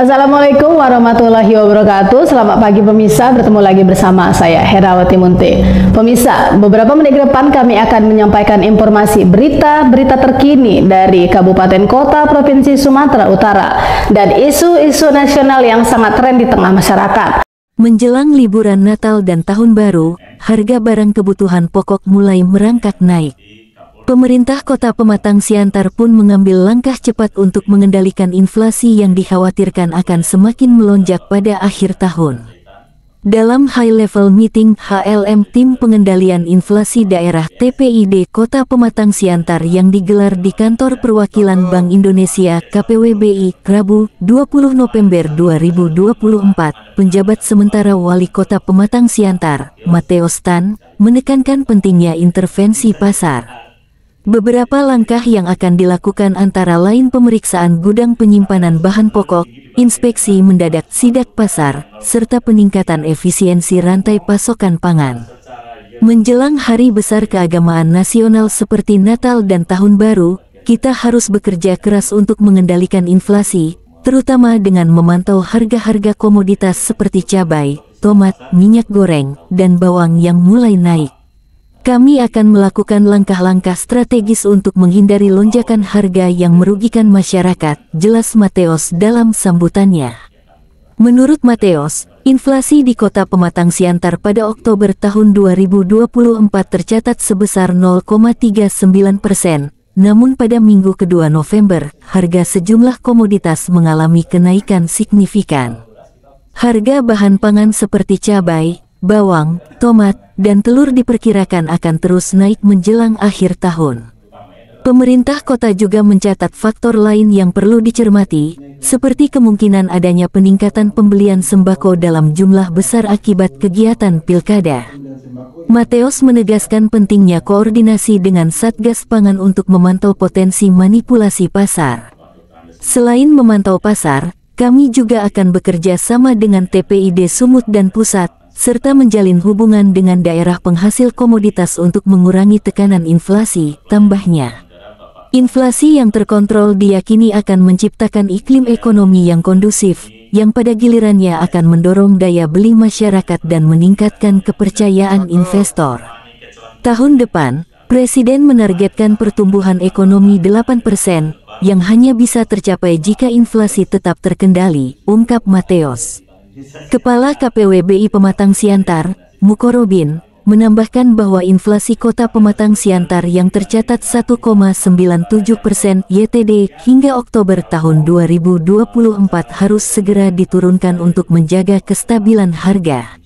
Assalamualaikum warahmatullahi wabarakatuh Selamat pagi pemirsa, bertemu lagi bersama saya Herawati Munte Pemirsa, beberapa menit ke depan kami akan menyampaikan informasi berita-berita terkini dari Kabupaten Kota Provinsi Sumatera Utara Dan isu-isu nasional yang sangat tren di tengah masyarakat Menjelang liburan Natal dan Tahun Baru, harga barang kebutuhan pokok mulai merangkak naik Pemerintah kota Pematang Siantar pun mengambil langkah cepat untuk mengendalikan inflasi yang dikhawatirkan akan semakin melonjak pada akhir tahun. Dalam High Level Meeting HLM Tim Pengendalian Inflasi Daerah TPID Kota Pematang Siantar yang digelar di Kantor Perwakilan Bank Indonesia KPWBI Rabu 20 November 2024, penjabat sementara Wali Kota Pematang Siantar, Mateo Stan, menekankan pentingnya intervensi pasar. Beberapa langkah yang akan dilakukan antara lain pemeriksaan gudang penyimpanan bahan pokok, inspeksi mendadak sidak pasar, serta peningkatan efisiensi rantai pasokan pangan. Menjelang hari besar keagamaan nasional seperti Natal dan Tahun Baru, kita harus bekerja keras untuk mengendalikan inflasi, terutama dengan memantau harga-harga komoditas seperti cabai, tomat, minyak goreng, dan bawang yang mulai naik. Kami akan melakukan langkah-langkah strategis untuk menghindari lonjakan harga yang merugikan masyarakat, jelas Mateos dalam sambutannya. Menurut Mateos, inflasi di kota pematang siantar pada Oktober tahun 2024 tercatat sebesar 0,39 persen, namun pada minggu kedua November, harga sejumlah komoditas mengalami kenaikan signifikan. Harga bahan pangan seperti cabai, bawang, tomat, dan telur diperkirakan akan terus naik menjelang akhir tahun. Pemerintah kota juga mencatat faktor lain yang perlu dicermati, seperti kemungkinan adanya peningkatan pembelian sembako dalam jumlah besar akibat kegiatan pilkada. Mateos menegaskan pentingnya koordinasi dengan Satgas Pangan untuk memantau potensi manipulasi pasar. Selain memantau pasar, kami juga akan bekerja sama dengan TPID Sumut dan Pusat, serta menjalin hubungan dengan daerah penghasil komoditas untuk mengurangi tekanan inflasi, tambahnya. Inflasi yang terkontrol diyakini akan menciptakan iklim ekonomi yang kondusif, yang pada gilirannya akan mendorong daya beli masyarakat dan meningkatkan kepercayaan investor. Tahun depan, Presiden menargetkan pertumbuhan ekonomi 8 yang hanya bisa tercapai jika inflasi tetap terkendali, ungkap Mateos. Kepala KPWBI Pematang Siantar, Mukorobin, menambahkan bahwa inflasi kota Pematang Siantar yang tercatat 1,97 persen YTD hingga Oktober tahun 2024 harus segera diturunkan untuk menjaga kestabilan harga.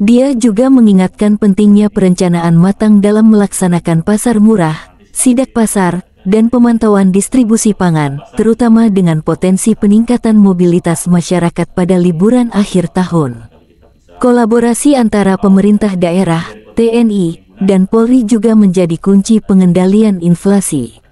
Dia juga mengingatkan pentingnya perencanaan matang dalam melaksanakan pasar murah, sidak pasar, dan pemantauan distribusi pangan, terutama dengan potensi peningkatan mobilitas masyarakat pada liburan akhir tahun. Kolaborasi antara pemerintah daerah, TNI, dan Polri juga menjadi kunci pengendalian inflasi.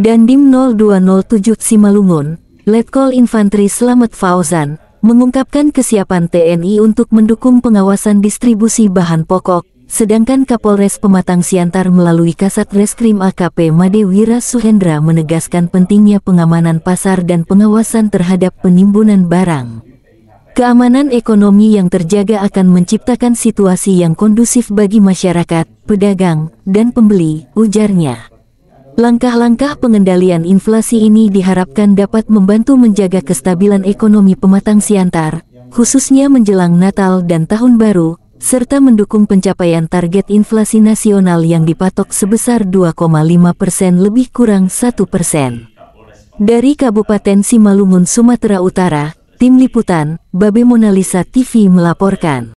DIM 0207 Simalungun, Letkol Infanteri Selamat Fauzan, mengungkapkan kesiapan TNI untuk mendukung pengawasan distribusi bahan pokok, Sedangkan Kapolres Pematang Siantar melalui Kasat Reskrim AKP Made Wira Suhendra menegaskan pentingnya pengamanan pasar dan pengawasan terhadap penimbunan barang. Keamanan ekonomi yang terjaga akan menciptakan situasi yang kondusif bagi masyarakat, pedagang, dan pembeli, ujarnya. Langkah-langkah pengendalian inflasi ini diharapkan dapat membantu menjaga kestabilan ekonomi pematang siantar, khususnya menjelang Natal dan Tahun Baru, serta mendukung pencapaian target inflasi nasional yang dipatok sebesar 2,5 persen lebih kurang 1 persen. Dari Kabupaten Simalungun, Sumatera Utara, Tim Liputan, Babe Monalisa TV melaporkan.